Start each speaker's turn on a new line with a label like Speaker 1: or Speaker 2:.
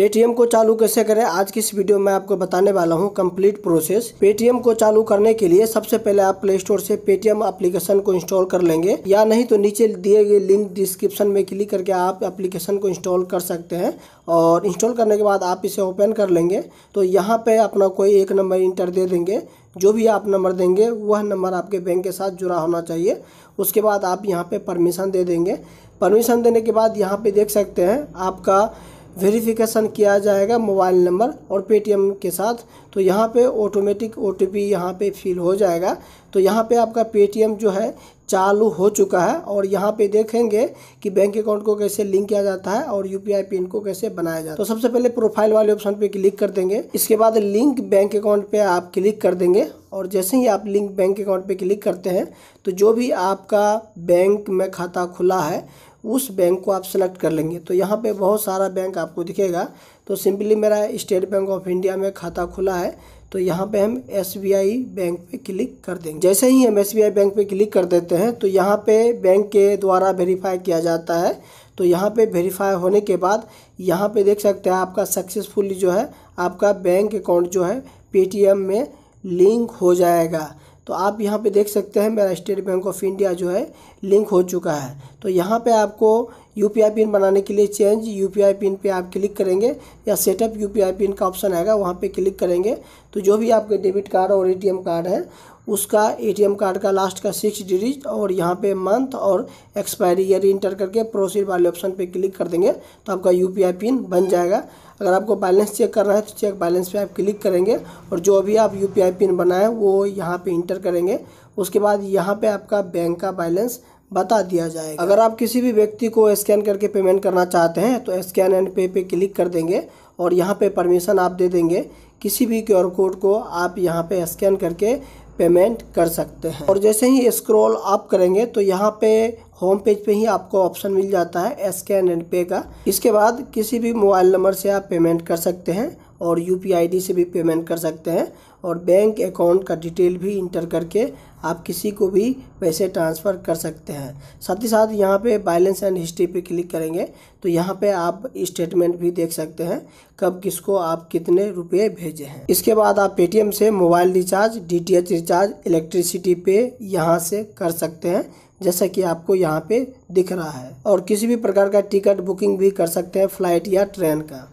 Speaker 1: Paytm को चालू कैसे करें आज की इस वीडियो में आपको बताने वाला हूं कंप्लीट प्रोसेस पेटीएम को चालू करने के लिए सबसे पहले आप प्ले स्टोर से पेटीएम एप्लीकेशन को इंस्टॉल कर लेंगे या नहीं तो नीचे दिए गए लिंक डिस्क्रिप्शन में क्लिक करके आप एप्लीकेशन को इंस्टॉल कर सकते हैं और इंस्टॉल करने के बाद आप इसे ओपन कर लेंगे तो यहाँ पर अपना कोई एक नंबर इंटर दे देंगे जो भी आप नंबर देंगे वह नंबर आपके बैंक के साथ जुड़ा होना चाहिए उसके बाद आप यहाँ परमिशन दे देंगे परमिशन देने के बाद यहाँ पर देख सकते हैं आपका वेरिफिकेशन किया जाएगा मोबाइल नंबर और पेटीएम के साथ तो यहाँ पे ऑटोमेटिक ओ टी पी यहाँ पर फिल हो जाएगा तो यहाँ पे आपका पेटीएम जो है चालू हो चुका है और यहाँ पे देखेंगे कि बैंक अकाउंट को कैसे लिंक किया जाता है और यू पिन को कैसे बनाया जाता है तो सबसे पहले प्रोफाइल वाले ऑप्शन पे क्लिक कर देंगे इसके बाद लिंक बैंक अकाउंट पे आप क्लिक कर देंगे और जैसे ही आप लिंक बैंक अकाउंट पे क्लिक करते हैं तो जो भी आपका बैंक में खाता खुला है उस बैंक को आप सेलेक्ट कर लेंगे तो यहाँ पे बहुत सारा बैंक आपको दिखेगा तो सिंपली मेरा स्टेट बैंक ऑफ इंडिया में खाता खुला है तो यहाँ पे हम एस बैंक पे क्लिक कर देंगे जैसे ही हम एस बैंक पे क्लिक कर देते हैं तो यहाँ पे बैंक के द्वारा वेरीफाई किया जाता है तो यहाँ पे वेरीफाई होने के बाद यहाँ पे देख सकते हैं आपका सक्सेसफुली जो है आपका बैंक अकाउंट जो है पे में लिंक हो जाएगा तो आप यहाँ पे देख सकते हैं मेरा स्टेट बैंक ऑफ इंडिया जो है लिंक हो चुका है तो यहाँ पे आपको यू पिन बनाने के लिए चेंज यू पिन पे आप क्लिक करेंगे या सेटअप यू पिन का ऑप्शन आएगा वहाँ पे क्लिक करेंगे तो जो भी आपके डेबिट कार्ड और ए कार्ड है उसका एटीएम कार्ड का लास्ट का सिक्स डिजिट और यहाँ पे मंथ और एक्सपायरी ईयर इंटर करके प्रोसीड वाले ऑप्शन पे क्लिक कर देंगे तो आपका यू पिन बन जाएगा अगर आपको बैलेंस चेक करना है तो चेक बैलेंस पे आप क्लिक करेंगे और जो भी आप यू पिन बनाए वो यहाँ पर इंटर करेंगे उसके बाद यहाँ पर आपका बैंक का बैलेंस बता दिया जाएगा अगर आप किसी भी व्यक्ति को स्कैन करके पेमेंट करना चाहते हैं तो स्कैन एंड पे पे क्लिक कर देंगे और यहाँ पर परमिशन आप दे देंगे किसी भी क्यू कोड को आप यहाँ पे स्कैन करके पेमेंट कर सकते हैं और जैसे ही स्क्रॉल आप करेंगे तो यहाँ पे होम पेज पे ही आपको ऑप्शन मिल जाता है स्कैन एंड पे का इसके बाद किसी भी मोबाइल नंबर से आप पेमेंट कर सकते हैं और यू पी से भी पेमेंट कर सकते हैं और बैंक अकाउंट का डिटेल भी इंटर करके आप किसी को भी पैसे ट्रांसफ़र कर सकते हैं साथ ही साथ यहाँ पे बैलेंस एंड हिस्ट्री पे क्लिक करेंगे तो यहाँ पे आप स्टेटमेंट भी देख सकते हैं कब किसको आप कितने रुपए भेजे हैं इसके बाद आप पेटीएम से mobile recharge DTH recharge electricity पे यहाँ से कर सकते हैं जैसा कि आपको यहाँ पे दिख रहा है और किसी भी प्रकार का टिकट बुकिंग भी कर सकते हैं फ्लाइट या ट्रेन का